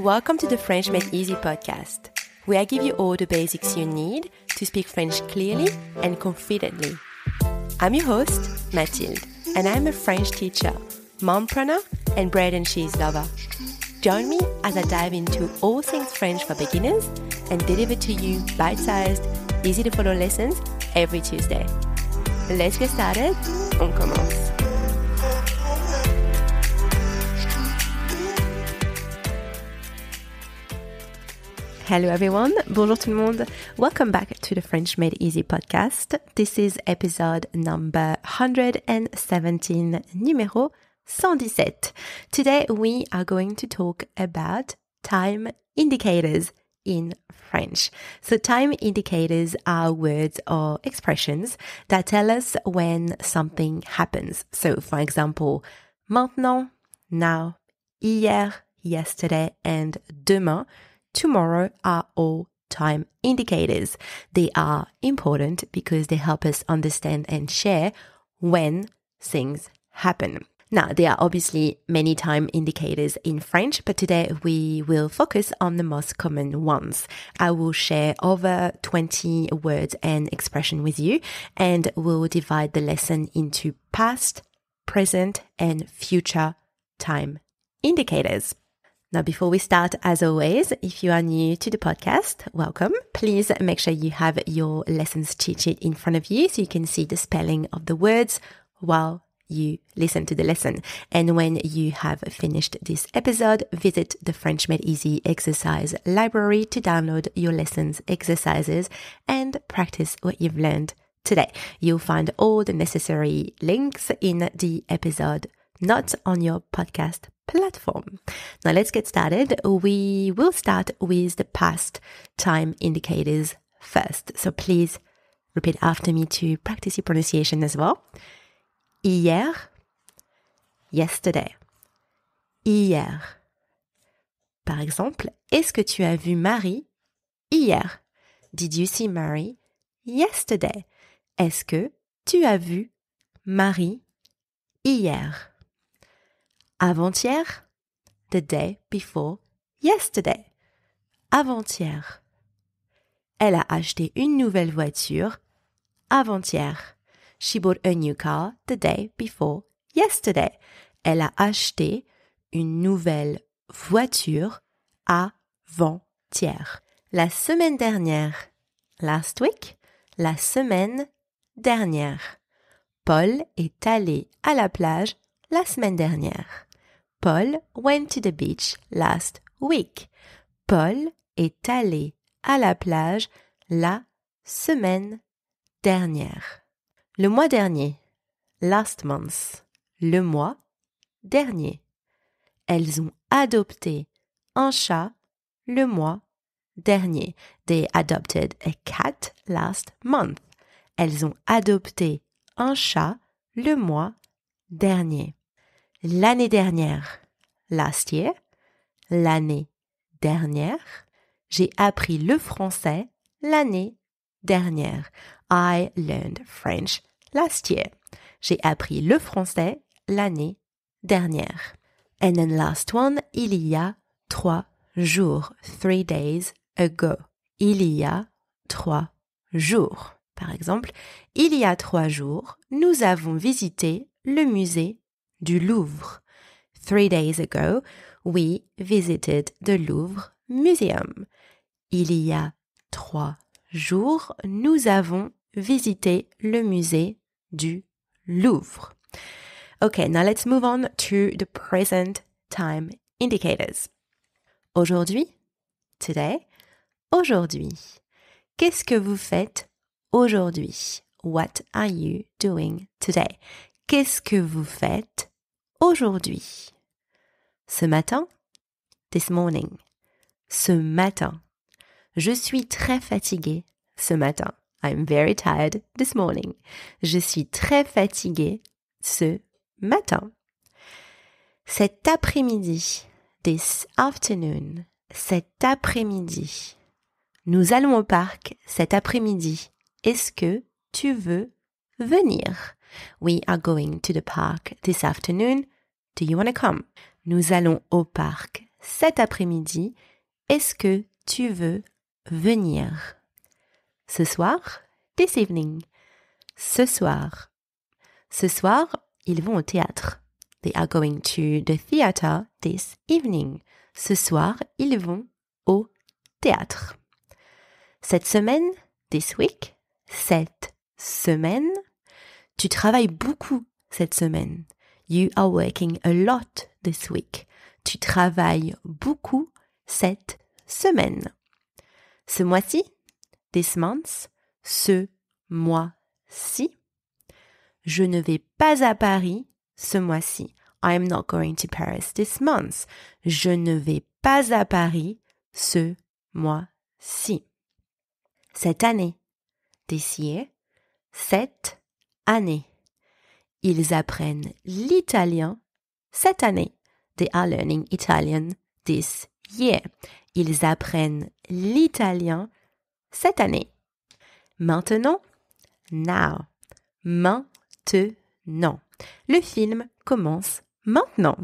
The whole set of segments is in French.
Welcome to the French Made Easy podcast, where I give you all the basics you need to speak French clearly and confidently. I'm your host, Mathilde, and I'm a French teacher, mompreneur, and bread and cheese lover. Join me as I dive into all things French for beginners and deliver to you bite sized, easy to follow lessons every Tuesday. Let's get started. On commence. Hello everyone. Bonjour tout le monde. Welcome back to the French Made Easy podcast. This is episode number 117, numéro 117. Today we are going to talk about time indicators in French. So time indicators are words or expressions that tell us when something happens. So for example, maintenant, now, hier, yesterday, and demain tomorrow are all time indicators. They are important because they help us understand and share when things happen. Now, there are obviously many time indicators in French, but today we will focus on the most common ones. I will share over 20 words and expression with you and we'll divide the lesson into past, present, and future time indicators. Now, before we start, as always, if you are new to the podcast, welcome. Please make sure you have your lessons cheat sheet in front of you so you can see the spelling of the words while you listen to the lesson. And when you have finished this episode, visit the French Made Easy exercise library to download your lessons exercises and practice what you've learned today. You'll find all the necessary links in the episode not on your podcast platform. Now let's get started. We will start with the past time indicators first. So please repeat after me to practice your pronunciation as well. Hier, yesterday. Hier. Par exemple, est-ce que tu as vu Marie hier? Did you see Marie yesterday? Est-ce que tu as vu Marie hier? avant-hier, the day before yesterday, avant-hier. Elle a acheté une nouvelle voiture avant-hier. She bought a new car the day before yesterday. Elle a acheté une nouvelle voiture avant-hier. La semaine dernière, last week, la semaine dernière. Paul est allé à la plage la semaine dernière. Paul went to the beach last week. Paul est allé à la plage la semaine dernière. Le mois dernier. Last month. Le mois dernier. Elles ont adopté un chat le mois dernier. They adopted a cat last month. Elles ont adopté un chat le mois dernier l'année dernière, last year, l'année dernière, j'ai appris le français l'année dernière. I learned French last year. J'ai appris le français l'année dernière. And then last one, il y a trois jours, three days ago. Il y a trois jours. Par exemple, il y a trois jours, nous avons visité le musée du Louvre. Three days ago, we visited the Louvre Museum. Il y a trois jours, nous avons visité le musée du Louvre. Okay, now let's move on to the present time indicators. Aujourd'hui, today, aujourd'hui. Qu'est-ce que vous faites aujourd'hui? What are you doing today? Qu'est-ce que vous faites aujourd'hui. Ce matin, this morning, ce matin. Je suis très fatiguée ce matin. I'm very tired this morning. Je suis très fatiguée ce matin. Cet après-midi, this afternoon, cet après-midi. Nous allons au parc cet après-midi. Est-ce que tu veux venir? We are going to the park this afternoon. Do you want to come? Nous allons au parc cet après-midi. Est-ce que tu veux venir? Ce soir? This evening. Ce soir. Ce soir, ils vont au théâtre. They are going to the theatre this evening. Ce soir, ils vont au théâtre. Cette semaine, this week, cette semaine, tu travailles beaucoup cette semaine. You are working a lot this week. Tu travailles beaucoup cette semaine. Ce mois-ci, this month, ce mois-ci. Je ne vais pas à Paris ce mois-ci. I am not going to Paris this month. Je ne vais pas à Paris ce mois-ci. Cette année, this year, cette ils apprennent l'italien cette année. They are learning Italian this year. Ils apprennent l'italien cette année. Maintenant, now. Maintenant. Le film commence maintenant.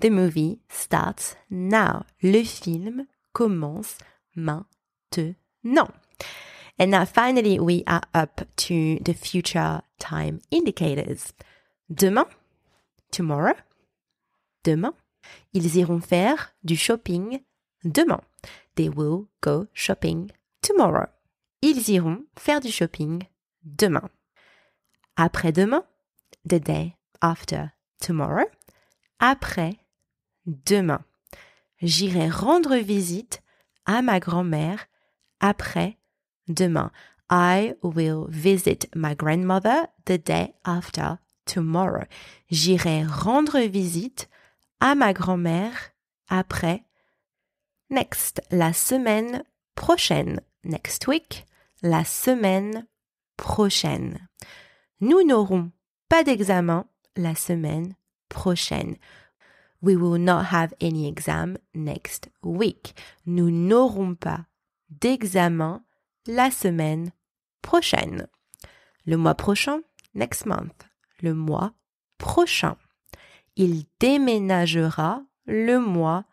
The movie starts now. Le film commence maintenant. And now finally, we are up to the future time indicators. Demain, tomorrow, demain, ils iront faire du shopping demain. They will go shopping tomorrow. Ils iront faire du shopping demain. Après-demain, the day after tomorrow. Après demain. J'irai rendre visite à ma grand-mère après demain. I will visit my grandmother the day after tomorrow. J'irai rendre visite à ma grand-mère après. Next, la semaine prochaine. Next week, la semaine prochaine. Nous n'aurons pas d'examen la semaine prochaine. We will not have any exam next week. Nous n'aurons pas d'examen la semaine prochaine. Le mois prochain, next month. Le mois prochain. Il déménagera le mois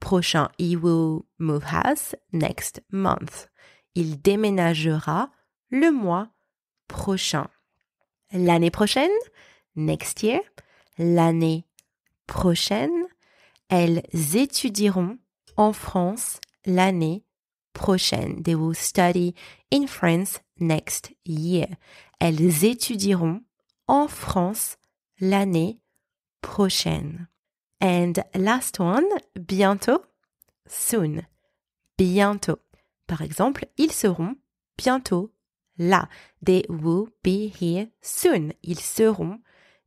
prochain. He will move house next month. Il déménagera le mois prochain. L'année prochaine, next year, l'année prochaine, elles étudieront en France l'année prochaine. They will study in France next year. Elles étudieront en France l'année prochaine. And last one, bientôt, soon. Bientôt. Par exemple, ils seront bientôt là. They will be here soon. Ils seront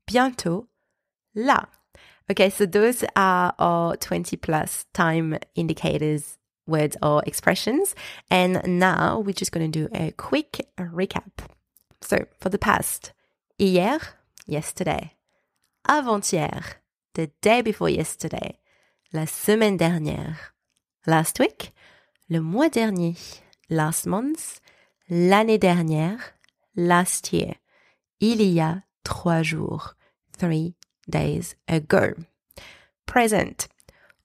bientôt là. Okay, so those are our 20 plus time indicators words or expressions. And now we're just going to do a quick recap. So for the past, hier, yesterday, avant-hier, the day before yesterday, la semaine dernière, last week, le mois dernier, last month, l'année dernière, last year, il y a trois jours, three days ago. Present,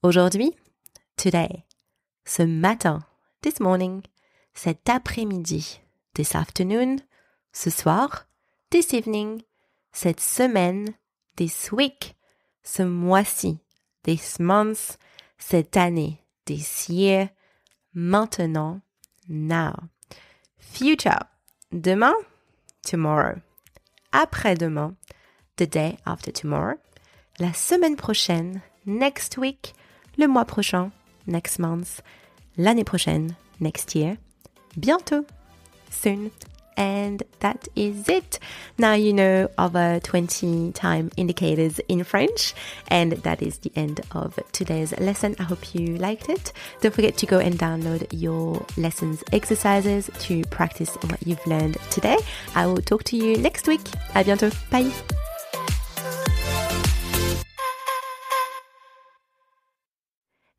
aujourd'hui, today. ce matin, this morning, cet après-midi, this afternoon, ce soir, this evening, cette semaine, this week, ce mois-ci, this month, cette année, this year, maintenant, now. Future, demain, tomorrow. Après-demain, the day after tomorrow. La semaine prochaine, next week, le mois prochain, next month, l'année prochaine, next year, bientôt, soon. And that is it. Now you know over 20 time indicators in French. And that is the end of today's lesson. I hope you liked it. Don't forget to go and download your lessons exercises to practice what you've learned today. I will talk to you next week. À bientôt. Bye.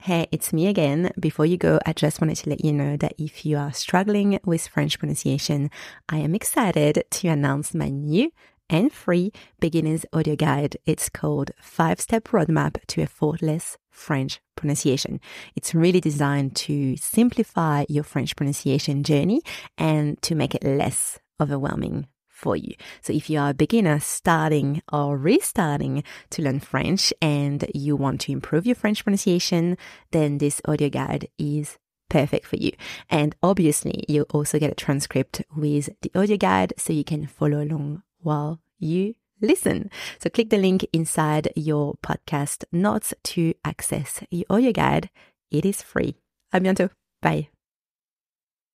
Hey, it's me again. Before you go, I just wanted to let you know that if you are struggling with French pronunciation, I am excited to announce my new and free beginner's audio guide. It's called Five Step Roadmap to a Faultless French Pronunciation. It's really designed to simplify your French pronunciation journey and to make it less overwhelming for you. So if you are a beginner starting or restarting to learn French and you want to improve your French pronunciation, then this audio guide is perfect for you. And obviously, you'll also get a transcript with the audio guide so you can follow along while you listen. So click the link inside your podcast notes to access your audio guide. It is free. À bientôt. Bye.